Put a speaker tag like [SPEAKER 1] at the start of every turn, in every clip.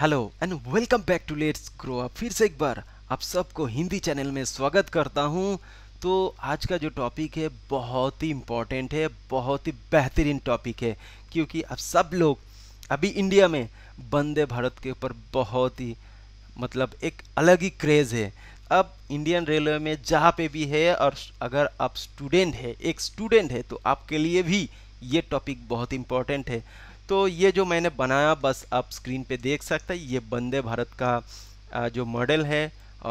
[SPEAKER 1] hello and welcome back to let's grow up फिर से एक बार आप सबको हिंदी चैनल में स्वागत करता हूं तो आज का जो टॉपिक है बहुत ही इम्पोर्टेंट है बहुत ही बेहतरीन टॉपिक है क्योंकि अब सब लोग अभी इंडिया में वंदे भारत के ऊपर बहुत ही मतलब एक अलग ही क्रेज़ है अब इंडियन रेलवे में जहाँ पे भी है और अगर आप स्टूडेंट है एक स्टूडेंट है तो आपके लिए भी ये टॉपिक बहुत इम्पॉर्टेंट है तो ये जो मैंने बनाया बस आप स्क्रीन पे देख सकते हैं ये वंदे भारत का जो मॉडल है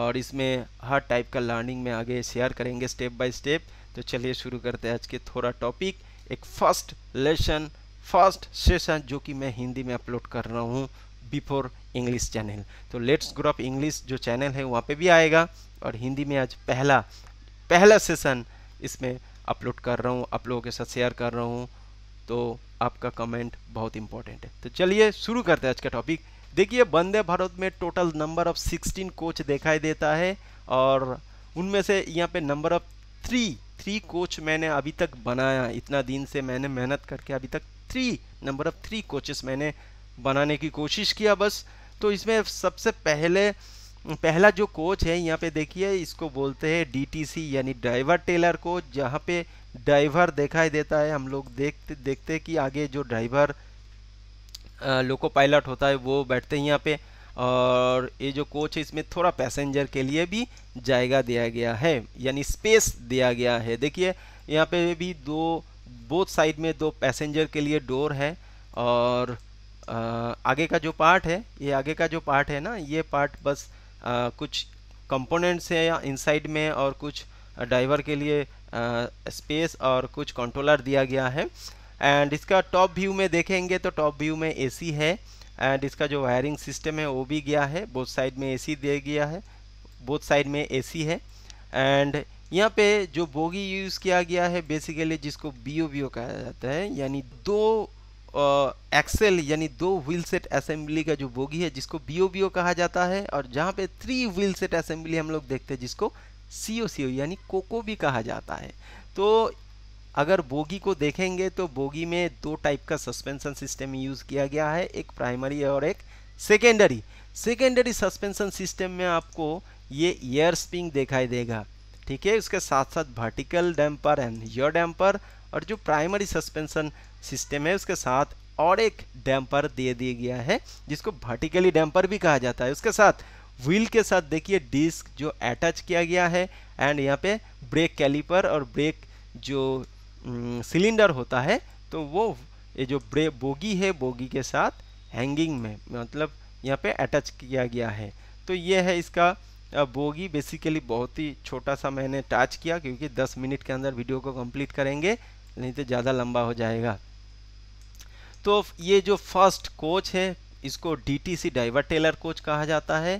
[SPEAKER 1] और इसमें हर टाइप का लर्निंग में आगे शेयर करेंगे स्टेप बाय स्टेप तो चलिए शुरू करते हैं आज के थोड़ा टॉपिक एक फर्स्ट लेसन फर्स्ट सेशन जो कि मैं हिंदी में अपलोड कर रहा हूँ बिफोर इंग्लिश चैनल तो लेट्स ग्रो ऑफ इंग्लिश जो चैनल है वहाँ पर भी आएगा और हिंदी में आज पहला पहला सेशन इसमें अपलोड कर रहा हूँ आप लोगों के साथ शेयर कर रहा हूँ तो आपका कमेंट बहुत इंपॉर्टेंट है तो चलिए शुरू करते हैं आज का टॉपिक देखिए वंदे भारत में टोटल नंबर ऑफ 16 कोच दिखाई देता है और उनमें से यहाँ पे number of three three coach मैंने अभी तक बनाया इतना दिन से मैंने मेहनत करके अभी तक three number of three coaches मैंने बनाने की कोशिश किया बस तो इसमें सबसे पहले पहला जो कोच है यहाँ पे देखिए इसको बोलते हैं डीटीसी यानी ड्राइवर टेलर कोच जहाँ पे ड्राइवर दिखाई देता है हम लोग देखते देखते कि आगे जो ड्राइवर लोको पायलट होता है वो बैठते हैं यहाँ पे और ये जो कोच है इसमें थोड़ा पैसेंजर के लिए भी जायगा दिया गया है यानी स्पेस दिया गया है देखिए यहाँ पे भी दो बोथ साइड में दो पैसेंजर के लिए डोर है और आगे का जो पार्ट है ये आगे का जो पार्ट है ना ये पार्ट बस आ, कुछ कंपोनेंट्स हैं या इनसाइड में और कुछ ड्राइवर के लिए स्पेस और कुछ कंट्रोलर दिया गया है एंड इसका टॉप व्यू में देखेंगे तो टॉप व्यू में एसी है एंड इसका जो वायरिंग सिस्टम है वो भी गया है बोथ साइड में एसी दिया गया है बोथ साइड में एसी है एंड यहाँ पे जो बोगी यूज़ किया गया है बेसिकली जिसको बी ओ कहा जाता है यानी दो एक्सेल यानी दो व्हील सेट असेंबली का जो बोगी है जिसको बी ओ कहा जाता है और जहाँ पे थ्री व्हील सेट असेंबली हम लोग देखते हैं जिसको सी ओ यानी कोको भी कहा जाता है तो अगर बोगी को देखेंगे तो बोगी में दो टाइप का सस्पेंशन सिस्टम यूज़ किया गया है एक प्राइमरी और एक सेकेंडरी सेकेंडरी सस्पेंसन सिस्टम में आपको ये एयर स्प्रिंग दिखाई देगा ठीक है उसके साथ साथ vertical damper and your damper और जो प्राइमरी सस्पेंशन सिस्टम है उसके साथ और एक डैम्पर दे दिया गया है जिसको वर्टिकली डैम्पर भी कहा जाता है उसके साथ व्हील के साथ देखिए डिस्क जो अटैच किया गया है एंड यहाँ पे ब्रेक कैलिपर और ब्रेक जो सिलेंडर होता है तो वो ये जो ब्रेक बोगी है बोगी के साथ हैंगिंग में मतलब यहाँ पे अटैच किया गया है तो ये है इसका बोगी बेसिकली बहुत ही छोटा सा मैंने टच किया क्योंकि 10 मिनट के अंदर वीडियो को कंप्लीट करेंगे नहीं तो ज़्यादा लंबा हो जाएगा तो ये जो फर्स्ट कोच है इसको डीटीसी डाइवर टेलर कोच कहा जाता है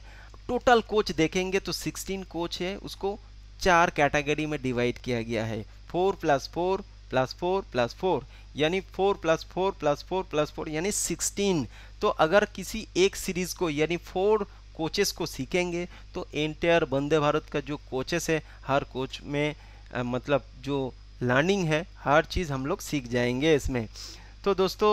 [SPEAKER 1] टोटल कोच देखेंगे तो 16 कोच है उसको चार कैटेगरी में डिवाइड किया गया है four plus four plus four plus four यानी four plus four plus four plus four यानी सिक्सटीन तो अगर किसी एक सीरीज़ को यानी फोर कोचेस को सीखेंगे तो एंटायर वंदे भारत का जो कोचेस है हर कोच में आ, मतलब जो लर्निंग है हर चीज़ हम लोग सीख जाएंगे इसमें तो दोस्तों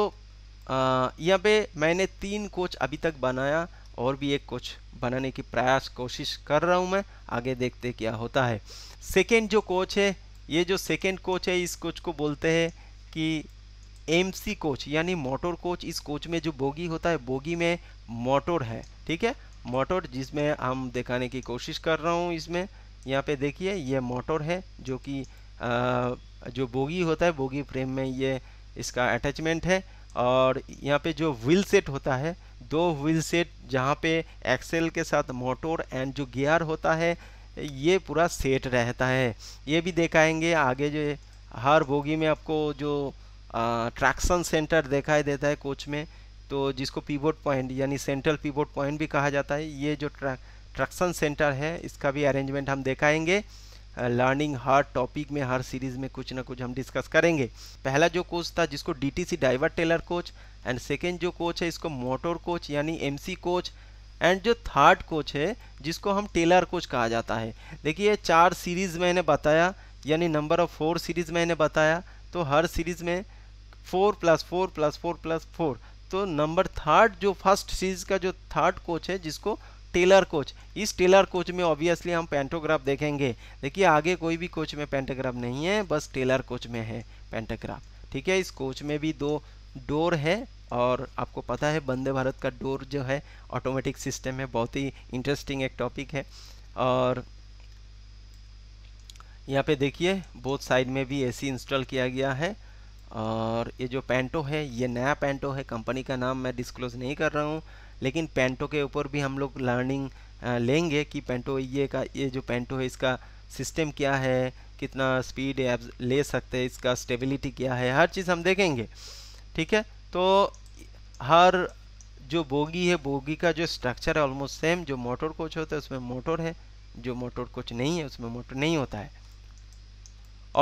[SPEAKER 1] यहाँ पे मैंने तीन कोच अभी तक बनाया और भी एक कोच बनाने की प्रयास कोशिश कर रहा हूँ मैं आगे देखते क्या होता है सेकेंड जो कोच है ये जो सेकेंड कोच है इस कोच को बोलते हैं कि एमसी कोच यानी मोटर कोच इस कोच में जो बोगी होता है बोगी में मोटर है ठीक है मोटर जिसमें हम दिखाने की कोशिश कर रहा हूँ इसमें यहाँ पे देखिए ये मोटर है जो कि जो बोगी होता है बोगी फ्रेम में ये इसका अटैचमेंट है और यहाँ पे जो व्हील सेट होता है दो व्हील सेट जहाँ पे एक्सेल के साथ मोटर एंड जो गियर होता है ये पूरा सेट रहता है ये भी देखाएंगे आगे जो हर बोगी में आपको जो ट्रैक्शन सेंटर दिखाई देता है कोच में तो जिसको पीबोर्ड पॉइंट यानी सेंट्रल पीबोर्ड पॉइंट भी कहा जाता है ये जो ट्रैक्शन सेंटर है इसका भी अरेंजमेंट हम दिखाएंगे लर्निंग हर टॉपिक में हर सीरीज़ में कुछ ना कुछ हम डिस्कस करेंगे पहला जो कोच था जिसको DTC driver trailer coach and second जो कोच है इसको मोटर कोच यानी एमसी कोच एंड जो थर्ड कोच है जिसको हम टेलर कोच कहा जाता है देखिए चार सीरीज़ मैंने बताया यानी नंबर ऑफ फोर सीरीज़ मैंने बताया तो हर सीरीज़ में four plus four plus four plus four तो नंबर थर्ड जो फर्स्ट सीरीज़ का जो थर्ड कोच है जिसको टेलर कोच इस टेलर कोच में ऑब्वियसली हम पेंटोग्राफ देखेंगे देखिए आगे कोई भी कोच में पेंटोग्राफ नहीं है बस टेलर कोच में है पेंटोग्राफ ठीक है इस कोच में भी दो डोर है और आपको पता है वंदे भारत का डोर जो है ऑटोमेटिक सिस्टम है बहुत ही इंटरेस्टिंग एक टॉपिक है और यहाँ पे देखिए बोथ साइड में भी एसी इंस्टॉल किया गया है और ये जो पेंटो है ये नया पेंटो है कंपनी का नाम मैं डिस्क्लोज नहीं कर रहा हूँ लेकिन पेंटो के ऊपर भी हम लोग लर्निंग लेंगे कि पेंटो ये का ये जो पेंटो है इसका सिस्टम क्या है कितना स्पीड ऐप ले सकते हैं इसका स्टेबिलिटी क्या है हर चीज़ हम देखेंगे ठीक है तो हर जो बोगी है बोगी का जो स्ट्रक्चर है ऑलमोस्ट सेम जो मोटर कोच होता है उसमें मोटर है जो मोटर कोच नहीं है उसमें मोटर नहीं होता है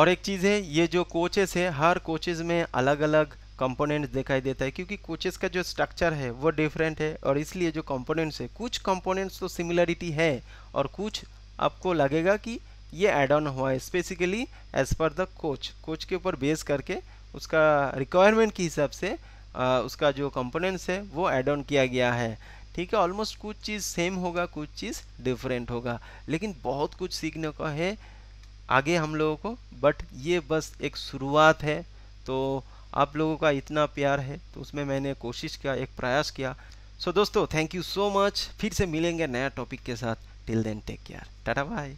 [SPEAKER 1] और एक चीज़ है ये जो कोचेस है हर कोचेस में अलग अलग कंपोनेंट्स दिखाई देता है क्योंकि कोचेस का जो स्ट्रक्चर है वो डिफरेंट है और इसलिए जो कंपोनेंट्स है कुछ कंपोनेंट्स तो सिमिलरिटी है और कुछ आपको लगेगा कि ये एड ऑन हुआ है specifically as per the coach coach के ऊपर बेस करके उसका रिक्वायरमेंट के हिसाब से आ, उसका जो कंपोनेंट्स है वो एड ऑन किया गया है ठीक है ऑलमोस्ट कुछ चीज़ सेम होगा कुछ चीज़ डिफरेंट होगा लेकिन बहुत कुछ सीखने का है आगे हम लोगों को बट ये बस एक शुरुआत है तो आप लोगों का इतना प्यार है तो उसमें मैंने कोशिश किया एक प्रयास किया सो so, दोस्तों थैंक यू सो मच फिर से मिलेंगे नया टॉपिक के साथ till then take care tata bye